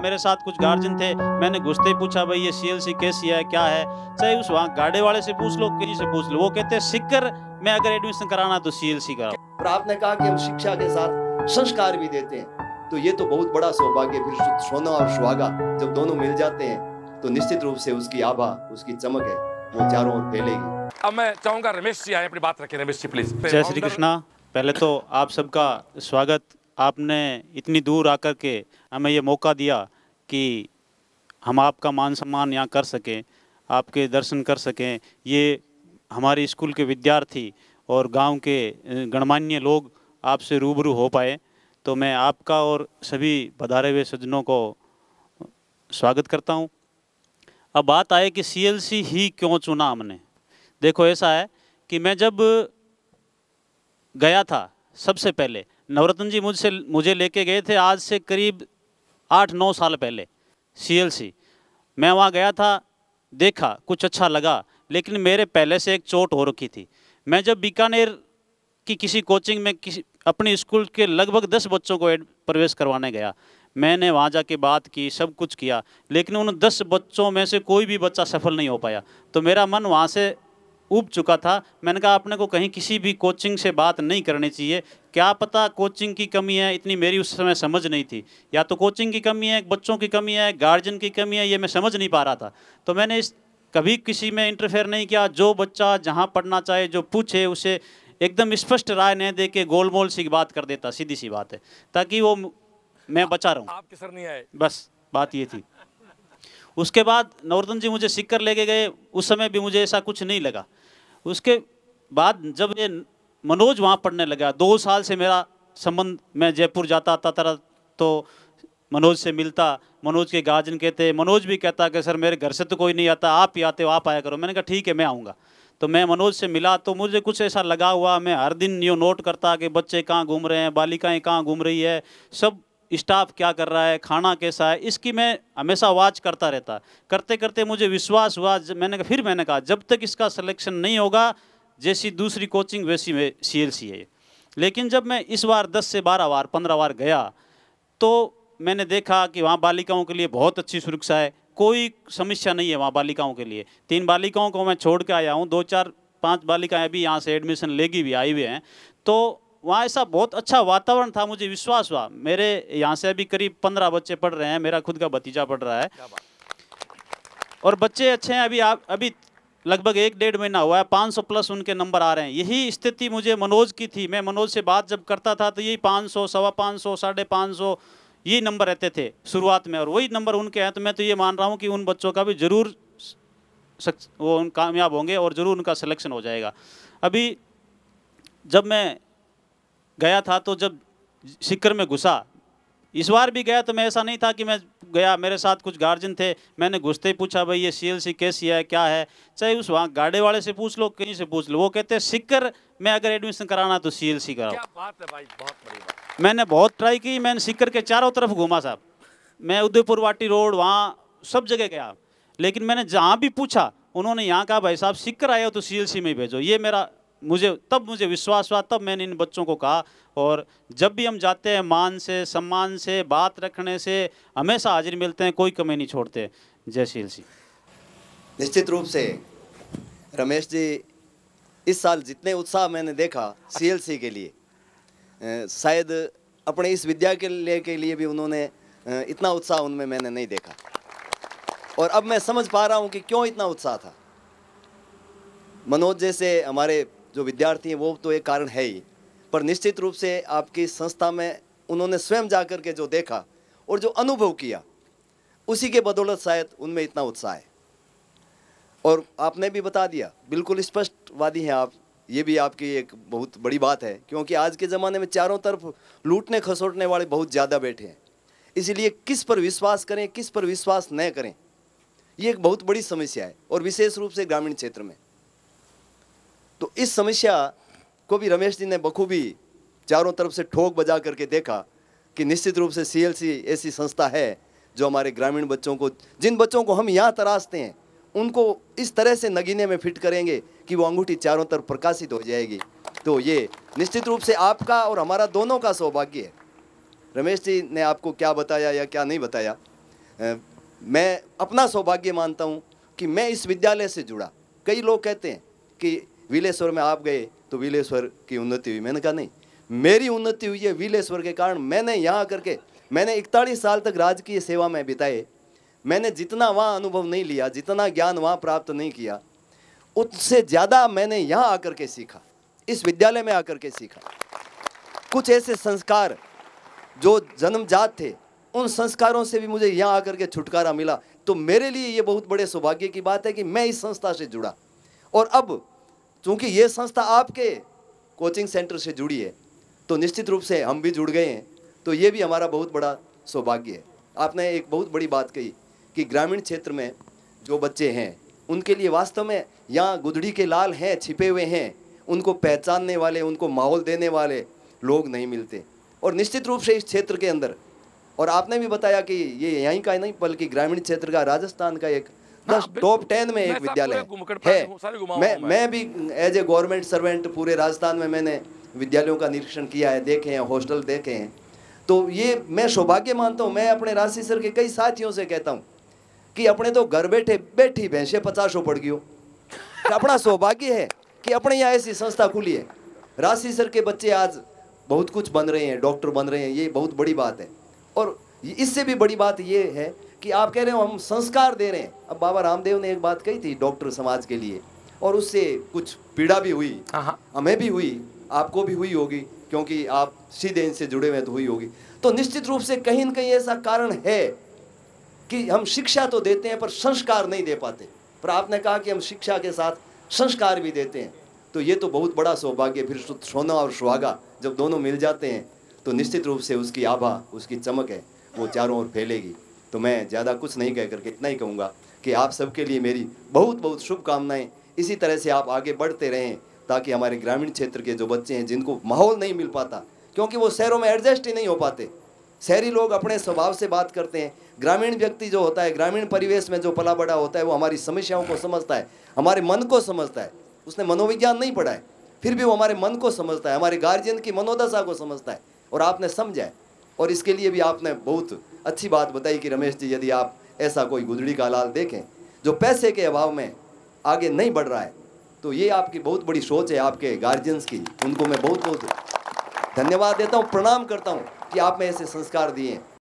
मेरे साथ कुछ गार्जियन थे मैंने घुसते ही पूछा भाई ये सीएलसी कैसी है क्या है चाहे उस वहाँ गाड़े वाले से पूछ लो किसी से पूछ लो वो कहते हैं सिक्कर में अगर एडमिशन कराना तो सीएलसी कराओ और आपने कहा कि हम शिक्षा के साथ संस्कार भी देते हैं तो ये तो बहुत बड़ा सौभाग्य फिर सोना और सुहागा जब दोनों मिल जाते हैं तो निश्चित रूप से उसकी आभा उसकी चमक है वो चारों ओर फैलेगी अब मैं चाहूंगा रमेश जी आए अपनी बात रखें रमेश जी प्लीज जय श्री कृष्णा पहले तो आप सबका स्वागत आपने इतनी दूर आकर के हमें ये मौका दिया कि हम आपका मान सम्मान यहाँ कर सकें आपके दर्शन कर सकें ये हमारे स्कूल के विद्यार्थी और गांव के गणमान्य लोग आपसे रूबरू हो पाए तो मैं आपका और सभी बधारे हुए सज्जनों को स्वागत करता हूँ अब बात आए कि सीएलसी ही क्यों चुना हमने देखो ऐसा है कि मैं जब गया था सबसे पहले नवरत्न जी मुझसे मुझे लेके गए थे आज से करीब आठ नौ साल पहले सीएलसी मैं वहाँ गया था देखा कुछ अच्छा लगा लेकिन मेरे पहले से एक चोट हो रखी थी मैं जब बीकानेर की किसी कोचिंग में किसी अपने स्कूल के लगभग दस बच्चों को प्रवेश करवाने गया मैंने वहाँ के बात की सब कुछ किया लेकिन उन दस बच्चों में से कोई भी बच्चा सफल नहीं हो पाया तो मेरा मन वहाँ से उब चुका था मैंने कहा आपने को कहीं किसी भी कोचिंग से बात नहीं करनी चाहिए क्या पता कोचिंग की कमी है इतनी मेरी उस समय समझ नहीं थी या तो कोचिंग की कमी है बच्चों की कमी है गार्जियन की कमी है ये मैं समझ नहीं पा रहा था तो मैंने इस कभी किसी में इंटरफेयर नहीं किया जो बच्चा जहाँ पढ़ना चाहे जो पूछे उसे एकदम स्पष्ट राय नहीं दे के गोलमोल सी बात कर देता सीधी सी बात है ताकि वो मैं बचा हूँ आपके सर नहीं आए बस बात ये थी उसके बाद नवरतन जी मुझे सीख लेके गए उस समय भी मुझे ऐसा कुछ नहीं लगा उसके बाद जब ये मनोज वहाँ पढ़ने लगा दो साल से मेरा संबंध मैं जयपुर जाता आता तरह तो मनोज से मिलता मनोज के गार्जन कहते मनोज भी कहता कि सर मेरे घर से तो कोई नहीं आता आप ही आते हो आप आया करो मैंने कहा ठीक है मैं आऊँगा तो मैं मनोज से मिला तो मुझे कुछ ऐसा लगा हुआ मैं हर दिन यू नोट करता कि बच्चे कहाँ घूम रहे हैं बालिकाएँ कहाँ घूम रही है सब स्टाफ क्या कर रहा है खाना कैसा है इसकी मैं हमेशा वाच करता रहता करते करते मुझे विश्वास हुआ मैंने फिर मैंने कहा जब तक इसका सिलेक्शन नहीं होगा जैसी दूसरी कोचिंग वैसी मैं सी एल सी है लेकिन जब मैं इस बार दस से बारह बार पंद्रह बार गया तो मैंने देखा कि वहाँ बालिकाओं के लिए बहुत अच्छी सुरक्षा है कोई समस्या नहीं है वहाँ बालिकाओं के लिए तीन बालिकाओं को मैं छोड़ के आया हूँ दो चार पांच बालिकाएं अभी यहाँ से एडमिशन लेगी भी आई हुई हैं तो वहाँ ऐसा बहुत अच्छा वातावरण था मुझे विश्वास हुआ मेरे यहाँ से अभी करीब पंद्रह बच्चे पढ़ रहे हैं मेरा खुद का भतीजा पढ़ रहा है और बच्चे अच्छे हैं अभी आप अभी लगभग एक डेढ़ महीना हुआ है पाँच सौ प्लस उनके नंबर आ रहे हैं यही स्थिति मुझे मनोज की थी मैं मनोज से बात जब करता था तो यही पाँच सौ सवा पाँच सौ साढ़े पाँच सौ यही नंबर रहते थे शुरुआत में और वही नंबर उनके हैं तो मैं तो ये मान रहा हूँ कि उन बच्चों का भी ज़रूर वो उन कामयाब होंगे और ज़रूर उनका सिलेक्शन हो जाएगा अभी जब मैं गया था तो जब सिक्कर में घुसा इस बार भी गया तो मैं ऐसा नहीं था कि मैं गया मेरे साथ कुछ गार्जियन थे मैंने घुसते ही पूछा भाई ये सी एल सी कैसी है क्या है चाहे उस वहाँ गाड़े वाले से पूछ लो कहीं से पूछ लो वो कहते हैं सिक्कर में अगर एडमिशन कराना तो सी एल सी कराओ क्या बात है भाई बहुत बड़ी बात मैंने बहुत ट्राई की मैंने सिक्कर के चारों तरफ घूमा साहब मैं उदयपुर वाटी रोड वहाँ सब जगह गया लेकिन मैंने जहाँ भी पूछा उन्होंने यहाँ कहा भाई साहब सिक्कर आए हो तो सी एल सी में भेजो ये मेरा मुझे तब मुझे विश्वास हुआ तब मैंने इन बच्चों को कहा और जब भी हम जाते हैं मान से सम्मान से बात रखने से हमेशा हाजिर मिलते हैं कोई कमी नहीं छोड़ते जय शील सिंह निश्चित रूप से रमेश जी इस साल जितने उत्साह मैंने देखा सीएलसी के लिए शायद अपने इस विद्या के लिए के लिए भी उन्होंने इतना उत्साह उनमें मैंने नहीं देखा और अब मैं समझ पा रहा हूँ कि क्यों इतना उत्साह था मनोज जैसे हमारे जो विद्यार्थी हैं वो तो एक कारण है ही पर निश्चित रूप से आपकी संस्था में उन्होंने स्वयं जा के जो देखा और जो अनुभव किया उसी के बदौलत शायद उनमें इतना उत्साह है और आपने भी बता दिया बिल्कुल स्पष्टवादी हैं आप ये भी आपकी एक बहुत बड़ी बात है क्योंकि आज के ज़माने में चारों तरफ लूटने खसोटने वाले बहुत ज़्यादा बैठे हैं इसीलिए किस पर विश्वास करें किस पर विश्वास न करें ये एक बहुत बड़ी समस्या है और विशेष रूप से ग्रामीण क्षेत्र में तो इस समस्या को भी रमेश जी ने बखूबी चारों तरफ से ठोक बजा करके देखा कि निश्चित रूप से सीएलसी ऐसी संस्था है जो हमारे ग्रामीण बच्चों को जिन बच्चों को हम यहाँ तराशते हैं उनको इस तरह से नगीने में फिट करेंगे कि वो अंगूठी चारों तरफ प्रकाशित हो जाएगी तो ये निश्चित रूप से आपका और हमारा दोनों का सौभाग्य है रमेश जी ने आपको क्या बताया या क्या नहीं बताया आ, मैं अपना सौभाग्य मानता हूँ कि मैं इस विद्यालय से जुड़ा कई लोग कहते हैं कि विलेश्वर में आप गए तो विलेश्वर की उन्नति हुई मैंने कहा नहीं मेरी उन्नति हुई है विलेश्वर के कारण मैंने यहाँ करके मैंने इकतालीस साल तक राजकीय सेवा में बिताए मैंने जितना वहाँ अनुभव नहीं लिया जितना ज्ञान वहाँ प्राप्त नहीं किया उससे ज़्यादा मैंने यहाँ आकर के सीखा इस विद्यालय में आकर के सीखा कुछ ऐसे संस्कार जो जन्मजात थे उन संस्कारों से भी मुझे यहाँ आकर के छुटकारा मिला तो मेरे लिए ये बहुत बड़े सौभाग्य की बात है कि मैं इस संस्था से जुड़ा और अब चूँकि ये संस्था आपके कोचिंग सेंटर से जुड़ी है तो निश्चित रूप से हम भी जुड़ गए हैं तो ये भी हमारा बहुत बड़ा सौभाग्य है आपने एक बहुत बड़ी बात कही कि ग्रामीण क्षेत्र में जो बच्चे हैं उनके लिए वास्तव में यहाँ गुदड़ी के लाल हैं छिपे हुए हैं उनको पहचानने वाले उनको माहौल देने वाले लोग नहीं मिलते और निश्चित रूप से इस क्षेत्र के अंदर और आपने भी बताया कि ये यहीं का नहीं बल्कि ग्रामीण क्षेत्र का राजस्थान का एक हाँ, दस टॉप टेन में एक विद्यालय है मैं मैं भी एज ए गवर्नमेंट सर्वेंट पूरे राजस्थान में मैंने विद्यालयों का निरीक्षण किया है देखे हैं हॉस्टल देखे हैं तो ये मैं सौभाग्य मानता हूँ मैं अपने राशि सर के कई साथियों से कहता हूँ कि अपने तो घर बैठे बैठी भैंसे पचास पड़ गई अपना सौभाग्य है कि अपने यहाँ ऐसी संस्था खुली है राशि सर के बच्चे आज बहुत कुछ बन रहे हैं डॉक्टर बन रहे हैं ये बहुत बड़ी बात है और इससे भी बड़ी बात यह है कि आप कह रहे हो हम संस्कार दे रहे हैं अब बाबा रामदेव ने एक बात कही थी डॉक्टर समाज के लिए और उससे कुछ पीड़ा भी हुई हाँ, हाँ। हमें भी हुई आपको भी हुई होगी क्योंकि आप सीधे इनसे जुड़े हुए तो हुई होगी तो निश्चित रूप से कहीं ना कहीं ऐसा कारण है कि हम शिक्षा तो देते हैं पर संस्कार नहीं दे पाते पर आपने कहा कि हम शिक्षा के साथ संस्कार भी देते हैं तो ये तो बहुत बड़ा सौभाग्य फिर सोना और सुहागा जब दोनों मिल जाते हैं तो निश्चित रूप से उसकी आभा उसकी चमक है वो चारों ओर फैलेगी तो मैं ज़्यादा कुछ नहीं कह करके इतना ही कहूँगा कि आप सबके लिए मेरी बहुत बहुत शुभकामनाएँ इसी तरह से आप आगे बढ़ते रहें ताकि हमारे ग्रामीण क्षेत्र के जो बच्चे हैं जिनको माहौल नहीं मिल पाता क्योंकि वो शहरों में एडजस्ट ही नहीं हो पाते शहरी लोग अपने स्वभाव से बात करते हैं ग्रामीण व्यक्ति जो होता है ग्रामीण परिवेश में जो पला बड़ा होता है वो हमारी समस्याओं को समझता है हमारे मन को समझता है उसने मनोविज्ञान नहीं पढ़ा है फिर भी वो हमारे मन को समझता है हमारे गार्जियन की मनोदशा को समझता है और आपने समझा है और इसके लिए भी आपने बहुत अच्छी बात बताई कि रमेश जी यदि आप ऐसा कोई गुदड़ी का लाल देखें जो पैसे के अभाव में आगे नहीं बढ़ रहा है तो ये आपकी बहुत बड़ी सोच है आपके गार्जियंस की उनको मैं बहुत बहुत धन्यवाद देता हूँ प्रणाम करता हूँ कि आपने ऐसे संस्कार दिए